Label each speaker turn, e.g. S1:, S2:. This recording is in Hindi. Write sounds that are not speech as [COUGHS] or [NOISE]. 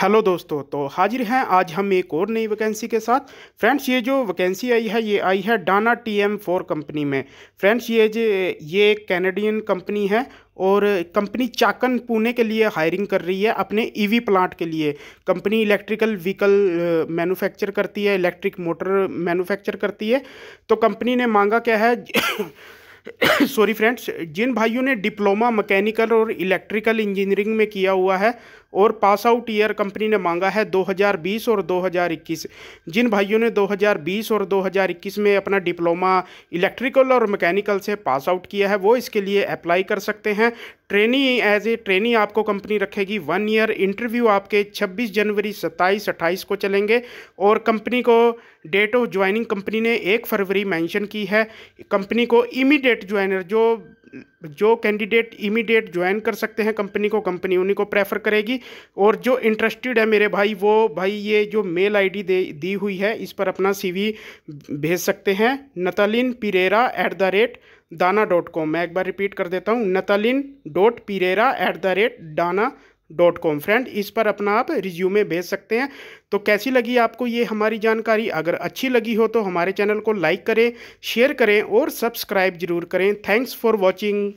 S1: हेलो दोस्तों तो हाजिर हैं आज हम एक और नई वैकेंसी के साथ फ्रेंड्स ये जो वैकेंसी आई है ये आई है Dana T M four company में फ्रेंड्स ये जो ये कैनेडियन कंपनी है और कंपनी चाकन पुणे के लिए हायरिंग कर रही है अपने ईवी e प्लांट के लिए कंपनी इलेक्ट्रिकल व्हीकल मैन्युफैक्चर करती है इलेक्ट्रिक मोटर मैनुफैक्चर करती है तो कंपनी ने मांगा क्या है सॉरी [COUGHS] फ्रेंड्स जिन भाइयों ने डिप्लोमा मैकेनिकल और इलेक्ट्रिकल इंजीनियरिंग में किया हुआ है और पास आउट ईयर कंपनी ने मांगा है 2020 और 2021 जिन भाइयों ने 2020 और 2021 में अपना डिप्लोमा इलेक्ट्रिकल और मैकेनिकल से पास आउट किया है वो इसके लिए अप्लाई कर सकते हैं ट्रेनी एज ए ट्रेनी आपको कंपनी रखेगी वन ईयर इंटरव्यू आपके 26 जनवरी 27 28 को चलेंगे और कंपनी को डेट ऑफ ज्वाइनिंग कंपनी ने एक फरवरी मैंशन की है कंपनी को इमीडिएट ज्वाइनर जो जो कैंडिडेट इमीडिएट ज्वाइन कर सकते हैं कंपनी को कंपनी उन्हीं को प्रेफर करेगी और जो इंटरेस्टेड है मेरे भाई वो भाई ये जो मेल आईडी दे दी हुई है इस पर अपना सीवी भेज सकते हैं Natalin Pereira at the rate Dana dot com मैं एक बार रिपीट कर देता हूँ Natalin dot Pereira at the rate Dana dot com friend इस पर अपना आप रिज्यूमे भेज सकते हैं तो कैसी लगी आपको ये हमारी जानकारी अगर अच्छी लगी हो तो हमारे चैनल को लाइक करें शेयर करें और सब्सक्राइब जरूर करें थैंक्स फॉर वॉचिंग